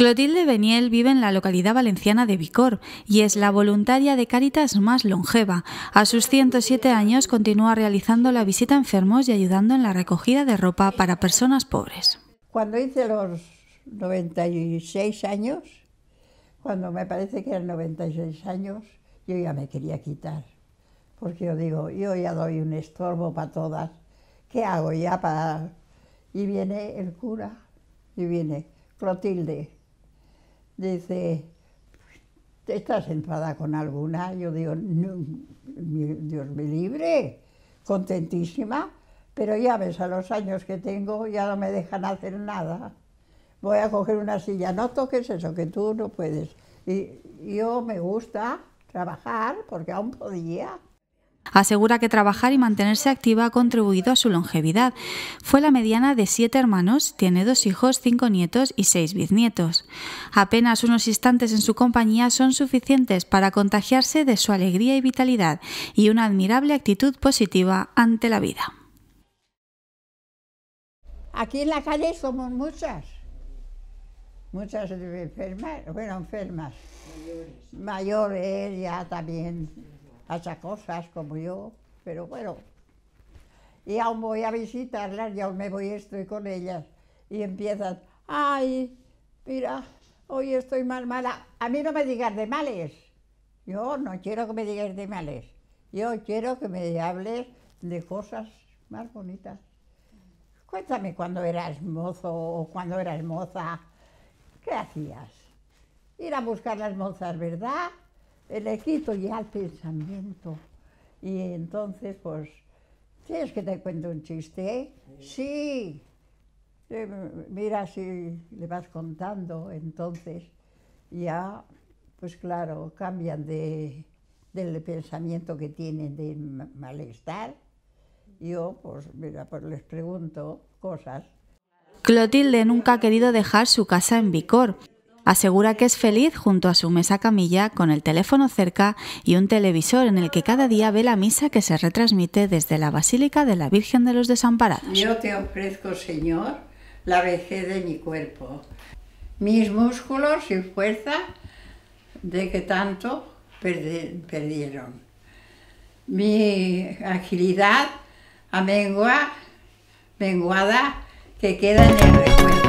Clotilde Beniel vive en la localidad valenciana de Vicor y es la voluntaria de Cáritas más longeva. A sus 107 años continúa realizando la visita a enfermos y ayudando en la recogida de ropa para personas pobres. Cuando hice los 96 años, cuando me parece que eran 96 años, yo ya me quería quitar, porque yo digo, yo ya doy un estorbo para todas, ¿qué hago ya para...? Y viene el cura, y viene Clotilde, dice, ¿estás entrada con alguna? Yo digo, Dios me libre, contentísima, pero ya ves, a los años que tengo ya no me dejan hacer nada. Voy a coger una silla, no toques eso, que tú no puedes. Y yo me gusta trabajar porque aún podía Asegura que trabajar y mantenerse activa ha contribuido a su longevidad. Fue la mediana de siete hermanos, tiene dos hijos, cinco nietos y seis bisnietos. Apenas unos instantes en su compañía son suficientes para contagiarse de su alegría y vitalidad y una admirable actitud positiva ante la vida. Aquí en la calle somos muchas, muchas enfermas, bueno, enfermas, mayores ya también hace cosas como yo, pero bueno. Y aún voy a visitarlas y aún me voy estoy con ellas. Y empiezan, ay, mira, hoy estoy mal mala. A mí no me digas de males. Yo no quiero que me digas de males. Yo quiero que me hables de cosas más bonitas. Cuéntame cuando eras mozo o cuando eras moza, ¿qué hacías? Ir a buscar las mozas, ¿verdad? le quito ya el pensamiento. Y entonces, pues, es que te cuento un chiste? Sí. Mira si le vas contando, entonces ya, pues claro, cambian de, del pensamiento que tienen de malestar. Yo, pues, mira, pues les pregunto cosas. Clotilde nunca ha querido dejar su casa en Vicor Asegura que es feliz junto a su mesa camilla con el teléfono cerca y un televisor en el que cada día ve la misa que se retransmite desde la Basílica de la Virgen de los Desamparados. Yo te ofrezco, Señor, la vejez de mi cuerpo, mis músculos y fuerza de que tanto perdieron, mi agilidad amengua, menguada que queda en el recuerdo.